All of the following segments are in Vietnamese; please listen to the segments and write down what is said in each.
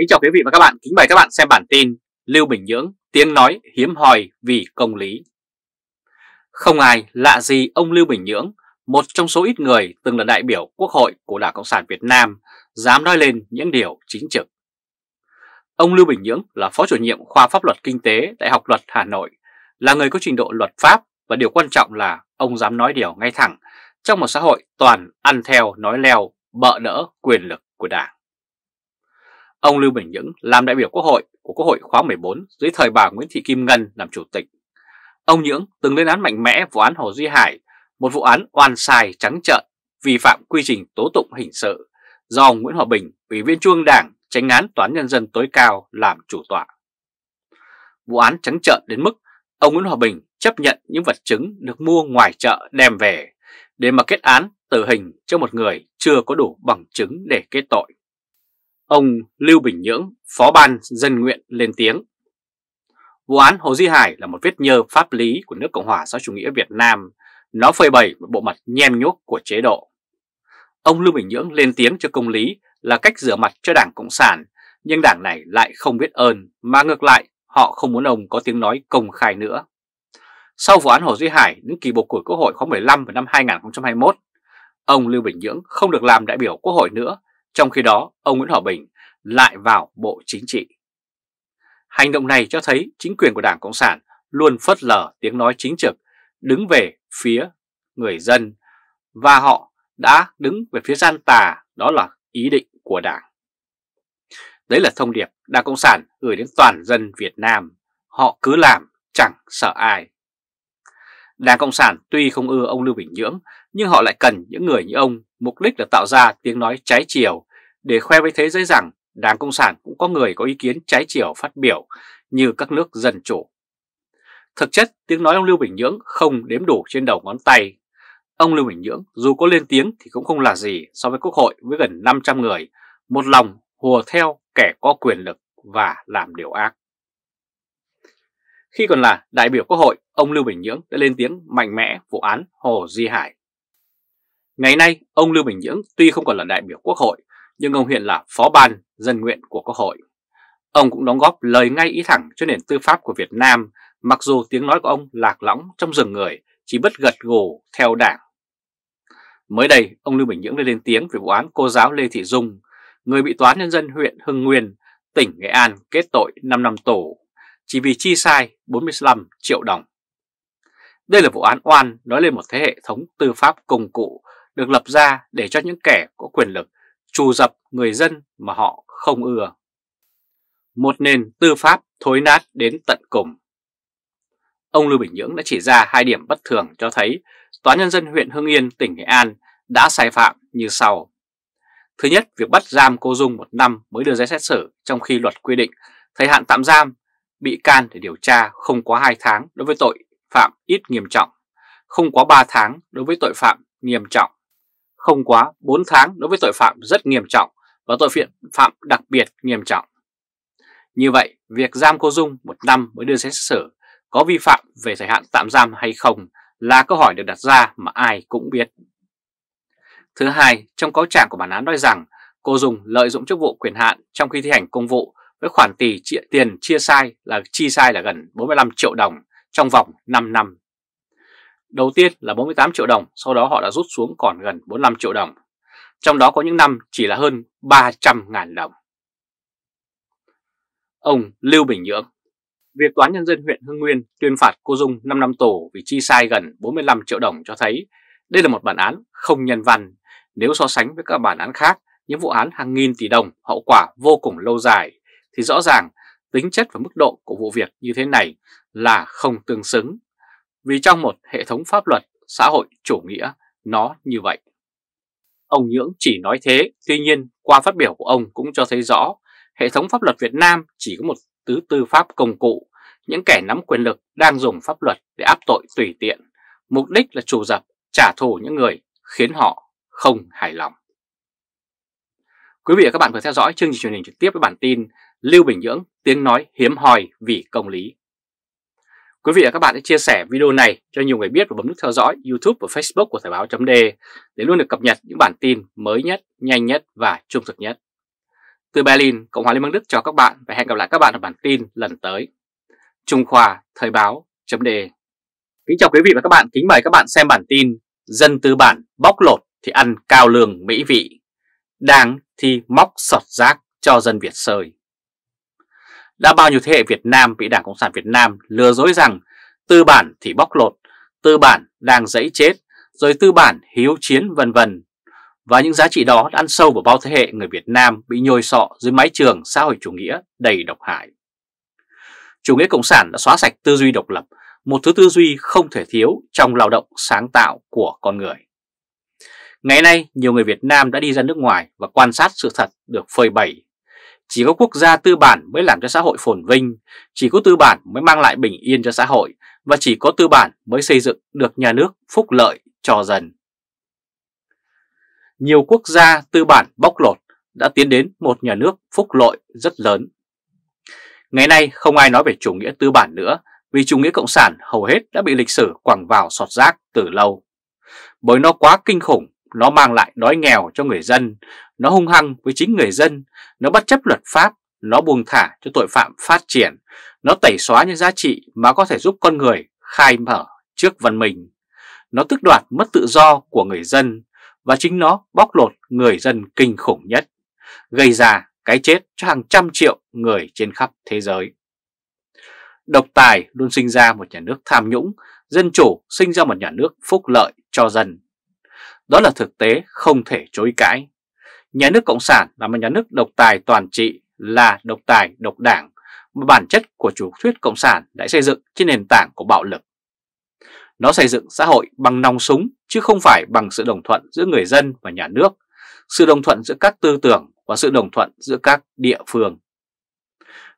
Kính chào quý vị và các bạn, kính mời các bạn xem bản tin Lưu Bình Nhưỡng tiếng nói hiếm hoi vì công lý. Không ai lạ gì ông Lưu Bình Nhưỡng, một trong số ít người từng là đại biểu Quốc hội của Đảng Cộng sản Việt Nam, dám nói lên những điều chính trực. Ông Lưu Bình Nhưỡng là phó chủ nhiệm khoa pháp luật kinh tế tại Học luật Hà Nội, là người có trình độ luật pháp và điều quan trọng là ông dám nói điều ngay thẳng trong một xã hội toàn ăn theo nói leo bợ đỡ quyền lực của Đảng. Ông Lưu Bình Nhưỡng làm đại biểu Quốc hội của Quốc hội khóa 14 dưới thời bà Nguyễn Thị Kim Ngân làm chủ tịch. Ông Nhưỡng từng lên án mạnh mẽ vụ án Hồ Duy Hải, một vụ án oan sai trắng trợn vi phạm quy trình tố tụng hình sự do ông Nguyễn Hòa Bình, Ủy viên Trung ương Đảng, tránh án Toán Nhân dân tối cao làm chủ tọa. Vụ án trắng trợn đến mức ông Nguyễn Hòa Bình chấp nhận những vật chứng được mua ngoài chợ đem về để mà kết án tử hình cho một người chưa có đủ bằng chứng để kết tội. Ông Lưu Bình Nhưỡng, phó ban dân nguyện lên tiếng. Vụ án Hồ Duy Hải là một vết nhơ pháp lý của nước Cộng hòa xã chủ nghĩa Việt Nam. Nó phơi bày một bộ mặt nhem nhuốc của chế độ. Ông Lưu Bình Nhưỡng lên tiếng cho công lý là cách rửa mặt cho Đảng Cộng sản, nhưng đảng này lại không biết ơn, mà ngược lại họ không muốn ông có tiếng nói công khai nữa. Sau vụ án Hồ Duy Hải những kỳ bầu cử Quốc hội khóa 15 vào năm 2021, ông Lưu Bình Nhưỡng không được làm đại biểu Quốc hội nữa trong khi đó, ông Nguyễn Hòa Bình lại vào Bộ Chính trị. Hành động này cho thấy chính quyền của Đảng Cộng sản luôn phớt lờ tiếng nói chính trực, đứng về phía người dân và họ đã đứng về phía gian tà, đó là ý định của Đảng. Đấy là thông điệp Đảng Cộng sản gửi đến toàn dân Việt Nam. Họ cứ làm, chẳng sợ ai. Đảng Cộng sản tuy không ưa ông Lưu Bình Nhưỡng nhưng họ lại cần những người như ông, mục đích là tạo ra tiếng nói trái chiều để khoe với thế giới rằng Đảng Cộng sản cũng có người có ý kiến trái chiều phát biểu như các nước dân chủ. Thực chất, tiếng nói ông Lưu Bình Nhưỡng không đếm đủ trên đầu ngón tay. Ông Lưu Bình Nhưỡng dù có lên tiếng thì cũng không là gì so với Quốc hội với gần 500 người, một lòng hùa theo kẻ có quyền lực và làm điều ác. Khi còn là đại biểu Quốc hội, ông Lưu Bình Nhưỡng đã lên tiếng mạnh mẽ vụ án Hồ Di Hải. Ngày nay, ông Lưu Bình Nhưỡng tuy không còn là đại biểu Quốc hội, nhưng ông hiện là phó ban dân nguyện của Quốc hội. Ông cũng đóng góp lời ngay ý thẳng cho nền tư pháp của Việt Nam, mặc dù tiếng nói của ông lạc lõng trong rừng người, chỉ bất gật gù theo đảng. Mới đây, ông Lưu Bình Nhưỡng đã lên tiếng về vụ án cô giáo Lê Thị Dung, người bị Tòa Nhân dân huyện Hưng Nguyên, tỉnh Nghệ An kết tội 5 năm tù, chỉ vì chi sai 45 triệu đồng. Đây là vụ án oan nói lên một thế hệ thống tư pháp công cụ được lập ra để cho những kẻ có quyền lực trù dập người dân mà họ không ưa. Một nền tư pháp thối nát đến tận cùng. Ông Lưu Bình Nhưỡng đã chỉ ra hai điểm bất thường cho thấy Tòa Nhân dân huyện Hưng Yên, tỉnh Nghệ An đã sai phạm như sau. Thứ nhất, việc bắt giam cô Dung một năm mới đưa ra xét xử trong khi luật quy định thời hạn tạm giam bị can để điều tra không quá 2 tháng đối với tội phạm ít nghiêm trọng, không quá 3 tháng đối với tội phạm nghiêm trọng không quá 4 tháng đối với tội phạm rất nghiêm trọng và tội phạm đặc biệt nghiêm trọng. Như vậy, việc giam cô Dung một năm mới đưa xét xử có vi phạm về thời hạn tạm giam hay không là câu hỏi được đặt ra mà ai cũng biết. Thứ hai, trong cáo trạng của bản án nói rằng cô Dung lợi dụng chức vụ quyền hạn trong khi thi hành công vụ với khoản tỷ tiền chia sai là chi sai là gần 45 triệu đồng trong vòng 5 năm Đầu tiên là 48 triệu đồng, sau đó họ đã rút xuống còn gần 45 triệu đồng. Trong đó có những năm chỉ là hơn 300 ngàn đồng. Ông Lưu Bình Nhưỡng Việc Toán Nhân dân huyện Hưng Nguyên tuyên phạt cô Dung 5 năm tù vì chi sai gần 45 triệu đồng cho thấy đây là một bản án không nhân văn. Nếu so sánh với các bản án khác, những vụ án hàng nghìn tỷ đồng hậu quả vô cùng lâu dài, thì rõ ràng tính chất và mức độ của vụ việc như thế này là không tương xứng vì trong một hệ thống pháp luật xã hội chủ nghĩa nó như vậy. Ông Nhưỡng chỉ nói thế, tuy nhiên qua phát biểu của ông cũng cho thấy rõ hệ thống pháp luật Việt Nam chỉ có một tứ tư pháp công cụ, những kẻ nắm quyền lực đang dùng pháp luật để áp tội tùy tiện, mục đích là trù dập, trả thù những người khiến họ không hài lòng. Quý vị và các bạn vừa theo dõi chương trình truyền hình trực tiếp với bản tin Lưu Bình Nhưỡng tiếng nói hiếm hoi vì công lý. Quý vị và các bạn hãy chia sẻ video này cho nhiều người biết và bấm nút theo dõi YouTube và Facebook của Thời báo chấm để luôn được cập nhật những bản tin mới nhất, nhanh nhất và trung thực nhất. Từ Berlin, Cộng hòa Liên bang Đức chào các bạn và hẹn gặp lại các bạn ở bản tin lần tới. Trung Khoa Thời báo chấm Kính chào quý vị và các bạn, kính mời các bạn xem bản tin Dân tư bản bóc lột thì ăn cao lương mỹ vị, đang thì móc sọt rác cho dân Việt sơi. Đã bao nhiêu thế hệ Việt Nam bị Đảng Cộng sản Việt Nam lừa dối rằng tư bản thì bóc lột, tư bản đang dẫy chết, rồi tư bản hiếu chiến vân vân. Và những giá trị đó đã ăn sâu vào bao thế hệ người Việt Nam bị nhồi sọ dưới mái trường xã hội chủ nghĩa đầy độc hại. Chủ nghĩa Cộng sản đã xóa sạch tư duy độc lập, một thứ tư duy không thể thiếu trong lao động sáng tạo của con người. Ngày nay, nhiều người Việt Nam đã đi ra nước ngoài và quan sát sự thật được phơi bày chỉ có quốc gia tư bản mới làm cho xã hội phồn vinh, chỉ có tư bản mới mang lại bình yên cho xã hội và chỉ có tư bản mới xây dựng được nhà nước phúc lợi cho dân. Nhiều quốc gia tư bản bóc lột đã tiến đến một nhà nước phúc lợi rất lớn. Ngày nay không ai nói về chủ nghĩa tư bản nữa vì chủ nghĩa cộng sản hầu hết đã bị lịch sử quẳng vào sọt rác từ lâu. Bởi nó quá kinh khủng nó mang lại đói nghèo cho người dân, nó hung hăng với chính người dân, nó bất chấp luật pháp, nó buông thả cho tội phạm phát triển, nó tẩy xóa những giá trị mà có thể giúp con người khai mở trước văn minh. Nó tức đoạt mất tự do của người dân và chính nó bóc lột người dân kinh khủng nhất, gây ra cái chết cho hàng trăm triệu người trên khắp thế giới. Độc tài luôn sinh ra một nhà nước tham nhũng, dân chủ sinh ra một nhà nước phúc lợi cho dân. Đó là thực tế không thể chối cãi. Nhà nước Cộng sản là một nhà nước độc tài toàn trị, là độc tài độc đảng, mà bản chất của chủ thuyết Cộng sản đã xây dựng trên nền tảng của bạo lực. Nó xây dựng xã hội bằng nòng súng chứ không phải bằng sự đồng thuận giữa người dân và nhà nước, sự đồng thuận giữa các tư tưởng và sự đồng thuận giữa các địa phương.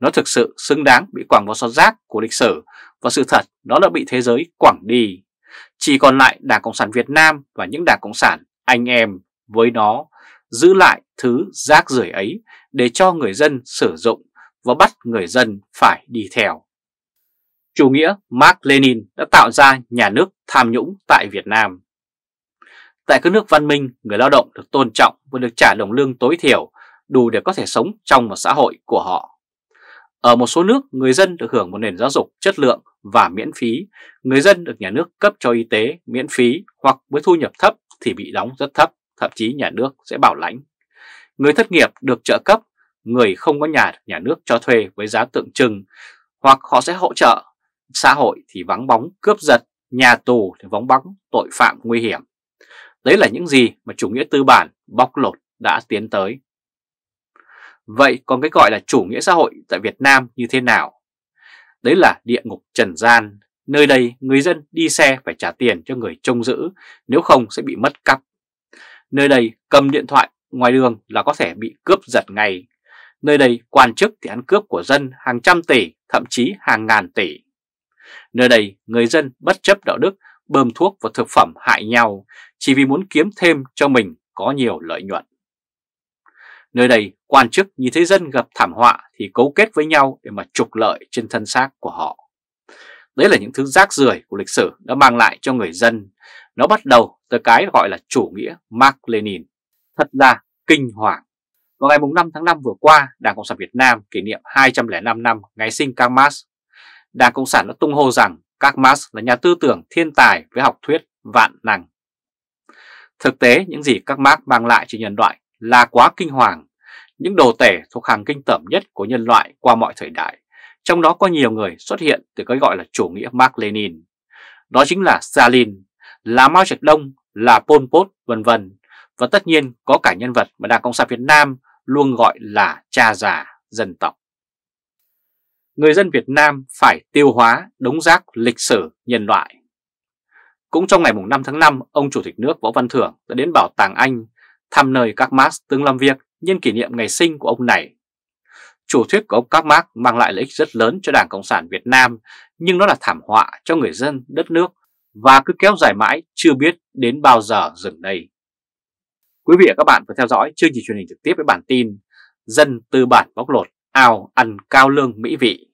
Nó thực sự xứng đáng bị quẳng vào xót rác của lịch sử và sự thật đó đã bị thế giới quẳng đi. Chỉ còn lại Đảng Cộng sản Việt Nam và những Đảng Cộng sản anh em với nó giữ lại thứ rác rưởi ấy để cho người dân sử dụng và bắt người dân phải đi theo. Chủ nghĩa Mark Lenin đã tạo ra nhà nước tham nhũng tại Việt Nam. Tại các nước văn minh, người lao động được tôn trọng và được trả đồng lương tối thiểu đủ để có thể sống trong một xã hội của họ. Ở một số nước, người dân được hưởng một nền giáo dục chất lượng và miễn phí, người dân được nhà nước cấp cho y tế miễn phí hoặc với thu nhập thấp thì bị đóng rất thấp, thậm chí nhà nước sẽ bảo lãnh. Người thất nghiệp được trợ cấp, người không có nhà nhà nước cho thuê với giá tượng trưng hoặc họ sẽ hỗ trợ. Xã hội thì vắng bóng cướp giật, nhà tù thì vắng bóng tội phạm nguy hiểm. Đấy là những gì mà chủ nghĩa tư bản bóc lột đã tiến tới Vậy còn cái gọi là chủ nghĩa xã hội tại Việt Nam như thế nào? Đấy là địa ngục trần gian, nơi đây người dân đi xe phải trả tiền cho người trông giữ, nếu không sẽ bị mất cắp. Nơi đây cầm điện thoại ngoài đường là có thể bị cướp giật ngay. Nơi đây quan chức thì ăn cướp của dân hàng trăm tỷ, thậm chí hàng ngàn tỷ. Nơi đây người dân bất chấp đạo đức bơm thuốc và thực phẩm hại nhau chỉ vì muốn kiếm thêm cho mình có nhiều lợi nhuận. Nơi đây, quan chức nhìn thấy dân gặp thảm họa thì cấu kết với nhau để mà trục lợi trên thân xác của họ. Đấy là những thứ rác rưởi của lịch sử đã mang lại cho người dân. Nó bắt đầu từ cái gọi là chủ nghĩa Mark Lenin. Thật là kinh hoàng. Vào ngày 5 tháng 5 vừa qua, Đảng Cộng sản Việt Nam kỷ niệm 205 năm ngày sinh Karl Marx. Đảng Cộng sản đã tung hô rằng Karl Marx là nhà tư tưởng thiên tài với học thuyết vạn năng. Thực tế, những gì các Marx mang lại cho nhân loại là quá kinh hoàng những đồ tể thuộc hàng kinh tởm nhất của nhân loại qua mọi thời đại, trong đó có nhiều người xuất hiện từ cái gọi là chủ nghĩa Mark Lenin. Đó chính là Stalin, là Mao Trạch Đông, là Pol Pot, vân vân Và tất nhiên có cả nhân vật mà Đảng Cộng sản Việt Nam luôn gọi là cha già dân tộc. Người dân Việt Nam phải tiêu hóa đống rác lịch sử nhân loại. Cũng trong ngày 5 tháng 5, ông Chủ tịch nước Võ Văn Thưởng đã đến Bảo tàng Anh thăm nơi các Marx từng làm việc nhân kỷ niệm ngày sinh của ông này. Chủ thuyết của ông Các Mác mang lại lợi ích rất lớn cho Đảng Cộng sản Việt Nam, nhưng nó là thảm họa cho người dân đất nước và cứ kéo dài mãi chưa biết đến bao giờ dừng đây. Quý vị và các bạn vừa theo dõi chương trình truyền hình trực tiếp với bản tin Dân tư bản bóc lột ao ăn cao lương mỹ vị,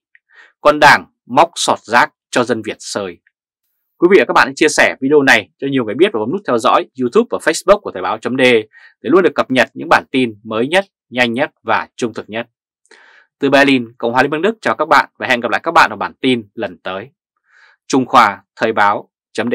còn đảng móc sọt rác cho dân Việt sơi. Quý vị và các bạn hãy chia sẻ video này cho nhiều người biết và bấm nút theo dõi YouTube và Facebook của Thời báo chấm để luôn được cập nhật những bản tin mới nhất, nhanh nhất và trung thực nhất. Từ Berlin, Cộng hòa Liên bang Đức chào các bạn và hẹn gặp lại các bạn ở bản tin lần tới. Trung Khoa Thời báo chấm